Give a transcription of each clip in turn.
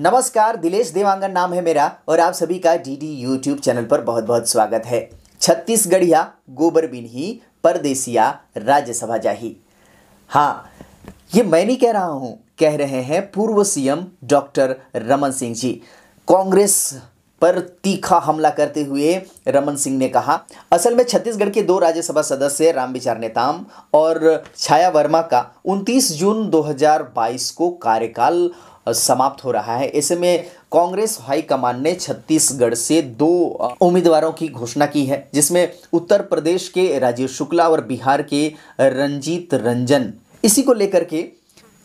नमस्कार दिलेश देवांगन नाम है मेरा और आप सभी का डीडी यूट्यूब चैनल पर बहुत बहुत स्वागत है छत्तीसगढ़िया गोबर बिन्ही परदेसिया राज्यसभा जाही हाँ ये मैं नहीं कह रहा हूँ कह रहे हैं पूर्व सीएम डॉक्टर रमन सिंह जी कांग्रेस पर तीखा हमला करते हुए रमन सिंह ने कहा असल में छत्तीसगढ़ के दो राज्यसभा सदस्य राम विचार नेताम और छाया वर्मा का 29 जून 2022 को कार्यकाल समाप्त हो रहा है ऐसे में कांग्रेस हाईकमान ने छत्तीसगढ़ से दो उम्मीदवारों की घोषणा की है जिसमें उत्तर प्रदेश के राजीव शुक्ला और बिहार के रंजीत रंजन इसी को लेकर के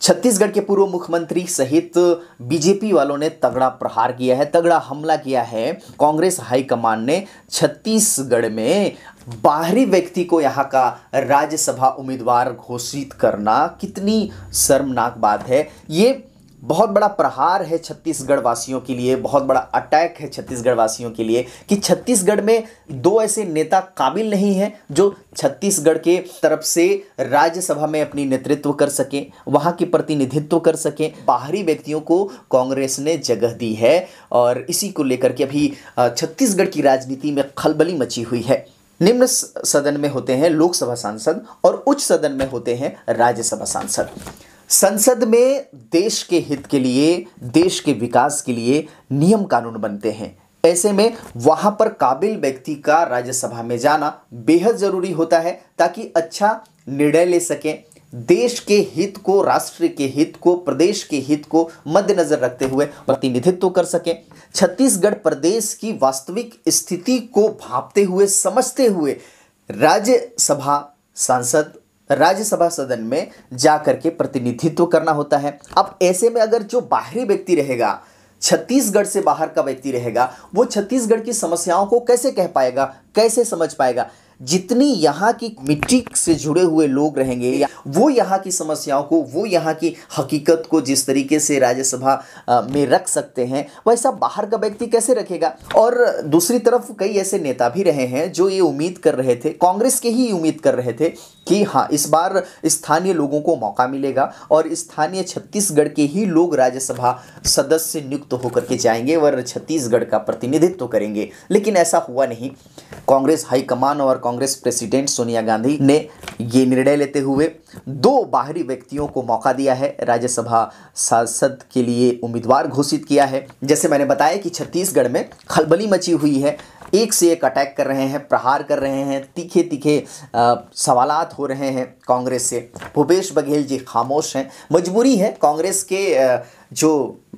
छत्तीसगढ़ के पूर्व मुख्यमंत्री सहित बीजेपी वालों ने तगड़ा प्रहार किया है तगड़ा हमला किया है कांग्रेस हाईकमान ने छत्तीसगढ़ में बाहरी व्यक्ति को यहाँ का राज्यसभा उम्मीदवार घोषित करना कितनी शर्मनाक बात है ये बहुत बड़ा प्रहार है छत्तीसगढ़ वासियों के लिए बहुत बड़ा अटैक है छत्तीसगढ़ वासियों के लिए कि छत्तीसगढ़ में दो ऐसे नेता काबिल नहीं हैं जो छत्तीसगढ़ के तरफ से राज्यसभा में अपनी नेतृत्व कर सकें वहाँ की प्रतिनिधित्व कर सकें बाहरी व्यक्तियों को कांग्रेस ने जगह दी है और इसी को लेकर के अभी छत्तीसगढ़ की राजनीति में खलबली मची हुई है निम्न सदन में होते हैं लोकसभा सांसद और उच्च सदन में होते हैं राज्यसभा सांसद संसद में देश के हित के लिए देश के विकास के लिए नियम कानून बनते हैं ऐसे में वहां पर काबिल व्यक्ति का राज्यसभा में जाना बेहद ज़रूरी होता है ताकि अच्छा निर्णय ले सकें देश के हित को राष्ट्र के हित को प्रदेश के हित को मद्देनजर रखते हुए प्रतिनिधित्व कर सकें छत्तीसगढ़ प्रदेश की वास्तविक स्थिति को भापते हुए समझते हुए राज्यसभा सांसद राज्यसभा सदन में जाकर के प्रतिनिधित्व करना होता है अब ऐसे में अगर जो बाहरी व्यक्ति रहेगा छत्तीसगढ़ से बाहर का व्यक्ति रहेगा वो छत्तीसगढ़ की समस्याओं को कैसे कह पाएगा कैसे समझ पाएगा जितनी यहाँ की मिट्टी से जुड़े हुए लोग रहेंगे या वो यहाँ की समस्याओं को वो यहाँ की हकीकत को जिस तरीके से राज्यसभा में रख सकते हैं वैसा बाहर का व्यक्ति कैसे रखेगा और दूसरी तरफ कई ऐसे नेता भी रहे हैं जो ये उम्मीद कर रहे थे कांग्रेस के ही उम्मीद कर रहे थे कि हाँ इस बार स्थानीय लोगों को मौका मिलेगा और स्थानीय छत्तीसगढ़ के ही लोग राज्यसभा सदस्य नियुक्त होकर के जाएंगे और छत्तीसगढ़ का प्रतिनिधित्व करेंगे लेकिन ऐसा हुआ नहीं कांग्रेस हाईकमान और कांग्रेस प्रेसिडेंट सोनिया गांधी ने ये निर्णय लेते हुए दो बाहरी व्यक्तियों को मौका दिया है राज्यसभा सांसद के लिए उम्मीदवार घोषित किया है जैसे मैंने बताया कि छत्तीसगढ़ में खलबली मची हुई है एक से एक अटैक कर रहे हैं प्रहार कर रहे हैं तीखे तीखे सवालत हो रहे हैं कांग्रेस से भूपेश बघेल जी खामोश हैं मजबूरी है कांग्रेस के जो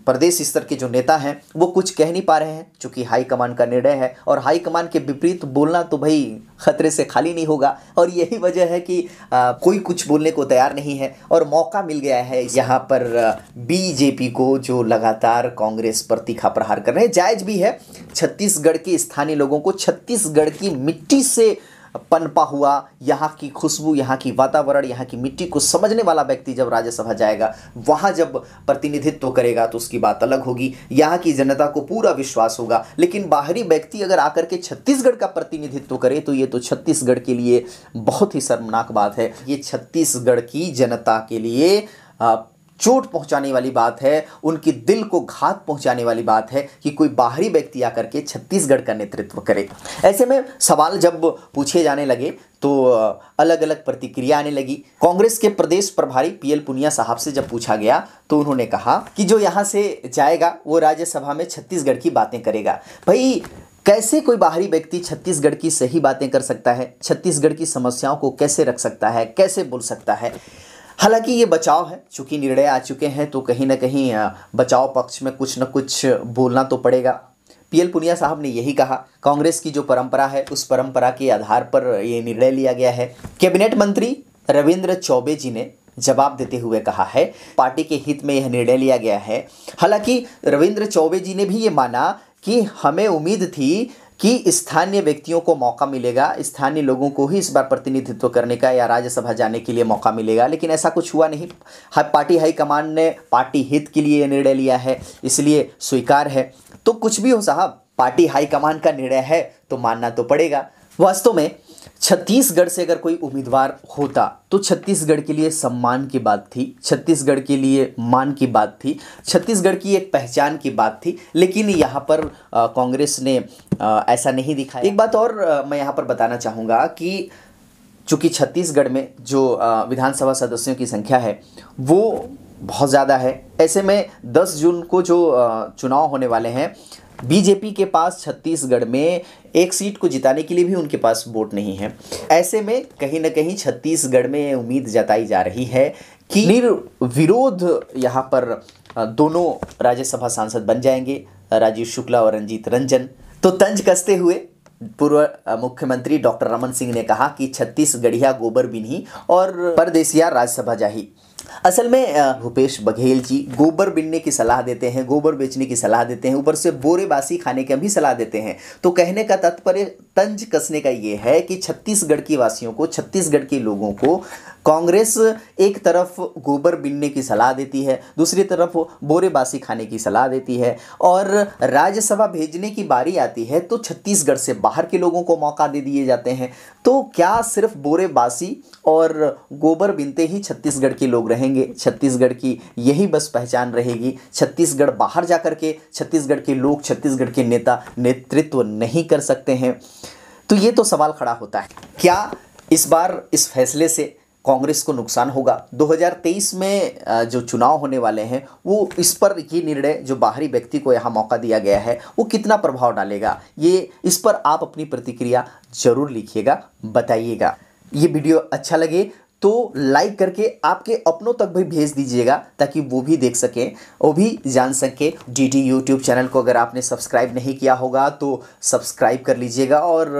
प्रदेश स्तर के जो नेता हैं वो कुछ कह नहीं पा रहे हैं चूँकि हाईकमान का निर्णय है और हाईकमान के विपरीत बोलना तो भाई खतरे से खाली नहीं होगा और यही वजह है कि आ, कोई कुछ बोलने को तैयार नहीं है और मौका मिल गया है यहाँ पर बीजेपी को जो लगातार कांग्रेस पर तीखा प्रहार कर रहे हैं जायज भी है छत्तीसगढ़ के स्थानीय लोगों को छत्तीसगढ़ की मिट्टी से पनपा हुआ यहाँ की खुशबू यहाँ की वातावरण यहाँ की मिट्टी को समझने वाला व्यक्ति जब राज्यसभा जाएगा वहाँ जब प्रतिनिधित्व करेगा तो उसकी बात अलग होगी यहाँ की जनता को पूरा विश्वास होगा लेकिन बाहरी व्यक्ति अगर आकर के छत्तीसगढ़ का प्रतिनिधित्व करे तो ये तो छत्तीसगढ़ के लिए बहुत ही शर्मनाक बात है ये छत्तीसगढ़ की जनता के लिए चोट पहुंचाने वाली बात है उनके दिल को घात पहुंचाने वाली बात है कि कोई बाहरी व्यक्ति आकर के छत्तीसगढ़ का नेतृत्व करे ऐसे में सवाल जब पूछे जाने लगे तो अलग अलग प्रतिक्रिया आने लगी कांग्रेस के प्रदेश प्रभारी पीएल पुनिया साहब से जब पूछा गया तो उन्होंने कहा कि जो यहाँ से जाएगा वो राज्यसभा में छत्तीसगढ़ की बातें करेगा भाई कैसे कोई बाहरी व्यक्ति छत्तीसगढ़ की सही बातें कर सकता है छत्तीसगढ़ की समस्याओं को कैसे रख सकता है कैसे बोल सकता है हालांकि ये बचाव है चूंकि निर्णय आ चुके हैं तो कहीं ना कहीं बचाव पक्ष में कुछ ना कुछ बोलना तो पड़ेगा पीएल पुनिया साहब ने यही कहा कांग्रेस की जो परंपरा है उस परंपरा के आधार पर ये निर्णय लिया गया है कैबिनेट मंत्री रविंद्र चौबे जी ने जवाब देते हुए कहा है पार्टी के हित में यह निर्णय लिया गया है हालांकि रविंद्र चौबे जी ने भी ये माना कि हमें उम्मीद थी कि स्थानीय व्यक्तियों को मौका मिलेगा स्थानीय लोगों को ही इस बार प्रतिनिधित्व करने का या राज्यसभा जाने के लिए मौका मिलेगा लेकिन ऐसा कुछ हुआ नहीं पार्टी हाईकमान ने पार्टी हित के लिए निर्णय लिया है इसलिए स्वीकार है तो कुछ भी हो साहब पार्टी हाईकमान का निर्णय है तो मानना तो पड़ेगा वास्तव में छत्तीसगढ़ से अगर कोई उम्मीदवार होता तो छत्तीसगढ़ के लिए सम्मान की बात थी छत्तीसगढ़ के लिए मान की बात थी छत्तीसगढ़ की एक पहचान की बात थी लेकिन यहाँ पर कांग्रेस ने आ, ऐसा नहीं दिखाया एक बात और आ, मैं यहाँ पर बताना चाहूँगा कि चूँकि छत्तीसगढ़ में जो विधानसभा सदस्यों की संख्या है वो बहुत ज़्यादा है ऐसे में 10 जून को जो चुनाव होने वाले हैं बीजेपी के पास छत्तीसगढ़ में एक सीट को जिताने के लिए भी उनके पास वोट नहीं है ऐसे में कहीं ना कहीं छत्तीसगढ़ में उम्मीद जताई जा रही है कि निर्विरोध यहाँ पर दोनों राज्यसभा सांसद बन जाएंगे राजीव शुक्ला और रंजीत रंजन तो तंज कसते हुए पूर्व मुख्यमंत्री डॉक्टर रमन सिंह ने कहा कि छत्तीसगढ़िया गोबर बिन्ही और परदेसिया राज्यसभा जाही असल में भूपेश बघेल जी गोबर बिनने की सलाह देते हैं गोबर बेचने की सलाह देते हैं ऊपर से बोरे बासी खाने की भी सलाह देते हैं तो कहने का तात्पर्य तंज कसने का ये है कि छत्तीसगढ़ की वासियों को छत्तीसगढ़ के लोगों को कांग्रेस एक तरफ गोबर बिनने की सलाह देती है दूसरी तरफ बोरे बासी खाने की सलाह देती है और राज्यसभा भेजने की बारी आती है तो छत्तीसगढ़ से बाहर के लोगों को मौका दे दिए जाते हैं तो क्या सिर्फ बोरे बासी और गोबर बिनते ही छत्तीसगढ़ के लोग रहेंगे छत्तीसगढ़ की यही बस पहचान रहेगी छत्तीसगढ़ बाहर जा कर के छत्तीसगढ़ के लोग छत्तीसगढ़ के नेता नेतृत्व नहीं कर सकते हैं तो ये तो सवाल खड़ा होता है क्या इस बार इस फैसले से कांग्रेस को नुकसान होगा 2023 में जो चुनाव होने वाले हैं वो इस पर ये निर्णय जो बाहरी व्यक्ति को यहाँ मौका दिया गया है वो कितना प्रभाव डालेगा ये इस पर आप अपनी प्रतिक्रिया जरूर लिखिएगा बताइएगा ये वीडियो अच्छा लगे तो लाइक करके आपके अपनों तक भी भेज दीजिएगा ताकि वो भी देख सकें वो भी जान सकें डी डी यूट्यूब चैनल को अगर आपने सब्सक्राइब नहीं किया होगा तो सब्सक्राइब कर लीजिएगा और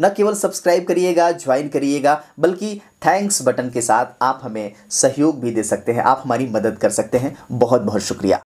न केवल सब्सक्राइब करिएगा ज्वाइन करिएगा बल्कि थैंक्स बटन के साथ आप हमें सहयोग भी दे सकते हैं आप हमारी मदद कर सकते हैं बहुत बहुत शुक्रिया